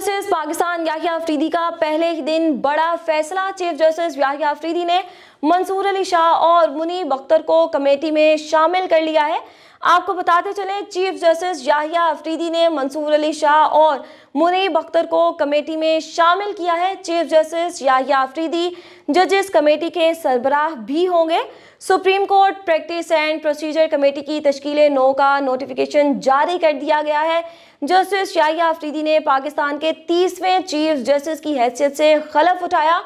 justice Pakistan Yahya Afridi का पहले ही दिन बड़ा फैसला चीफ जस्टिस याहिया अफरीदी ने मंसूर अली शाह और मुनीब अख्तर को कमेटी में शामिल कर लिया है आपको बताते चले चीफ जस्टिस याहिया अफरीदी ने मंसूर अली शाह और मुनीब अख्तर को कमेटी में शामिल किया है चीफ जस्टिस याहिया अफरीदी जजेस कमेटी के सरबराह भी होंगे supreme court practice and procedure committee की तश्कील नो का नोटिफिकेशन जारी कर दिया गया है जस्टिस याहिया अफरीदी ने पाकिस्तान के तीसवें चीफ जस्टिस की हैसियत से खलफ उठाया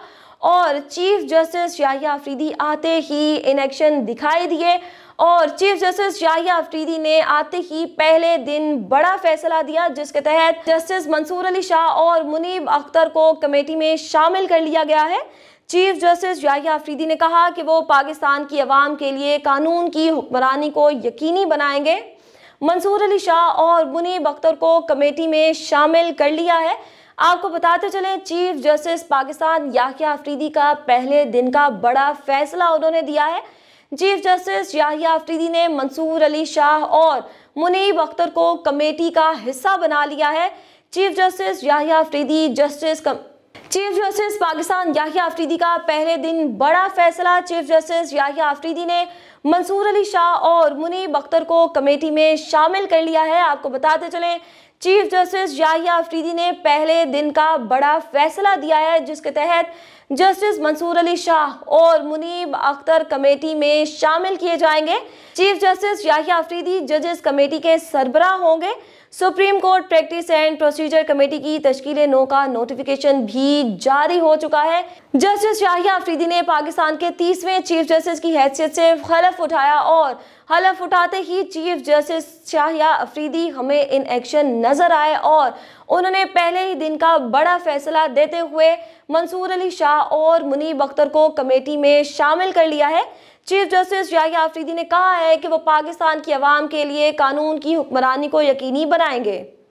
और चीफ जस्टिस याहिया अफरीदी आते ही एक्शन दिखाई दिए और चीफ जस्टिस याहिया अफरीदी ने आते ही पहले दिन बड़ा फैसला दिया जिसके तहत जस्टिस मंसूर अली शाह और मुनीब अख्तर को कमेटी में शामिल कर लिया गया है चीफ जस्टिस याहिया अफरीदी ने कहा कि वो पाकिस्तान की आवाम के लिए कानून की हुक्मरानी को यकीनी बनाएंगे मंसूर अली शाह और मुनीब अख्तर को कमेटी में शामिल कर लिया है आपको बताते चलें चीफ जस्टिस पाकिस्तान याहिया अफरीदी का पहले दिन का बड़ा फैसला उन्होंने दिया है चीफ जस्टिस याहिया अफरीदी ने मंसूर अली शाह और मुनीब अख्तर को कमेटी का हिस्सा बना लिया है chief justice Yahya Afridi justice कम... चीफ जस्टिस पाकिस्तान याहिया अफरीदी का पहले दिन बड़ा फैसला चीफ जस्टिस याहिया अफरीदी ने मंसूर अली शाह और मुनीब अख्तर को कमेटी में शामिल कर लिया है आपको बताते चलें चीफ जस्टिस याहिया अफरीदी ने पहले दिन का बड़ा फैसला दिया है जिसके तहत जस्टिस मंसूर अली शाह और मुनीब अख्तर कमेटी में शामिल किए जाएंगे चीफ जस्टिस याहिया अफरीदी जजेस कमेटी के सरबरा होंगे supreme court practice and procedure committee की तश्ल नो का नोटिफिकेशन भी जारी हो चुका है जस्टिस शाहिया अफरीदी ने पाकिस्तान के तीसवें चीफ जस्टिस की हैसियत से हलफ उठाया और हलफ उठाते ही चीफ जस्टिस शाहिया अफरीदी हमें इन एक्शन नज़र आए और उन्होंने पहले ही दिन का बड़ा फैसला देते हुए मंसूर अली शाह और मुनीब अख्तर को कमेटी में शामिल कर लिया है चीफ जस्टिस शाहिया अफरीदी ने कहा है कि वो पाकिस्तान की आवाम के लिए कानून की हुक्मरानी को यकीनी बनाएंगे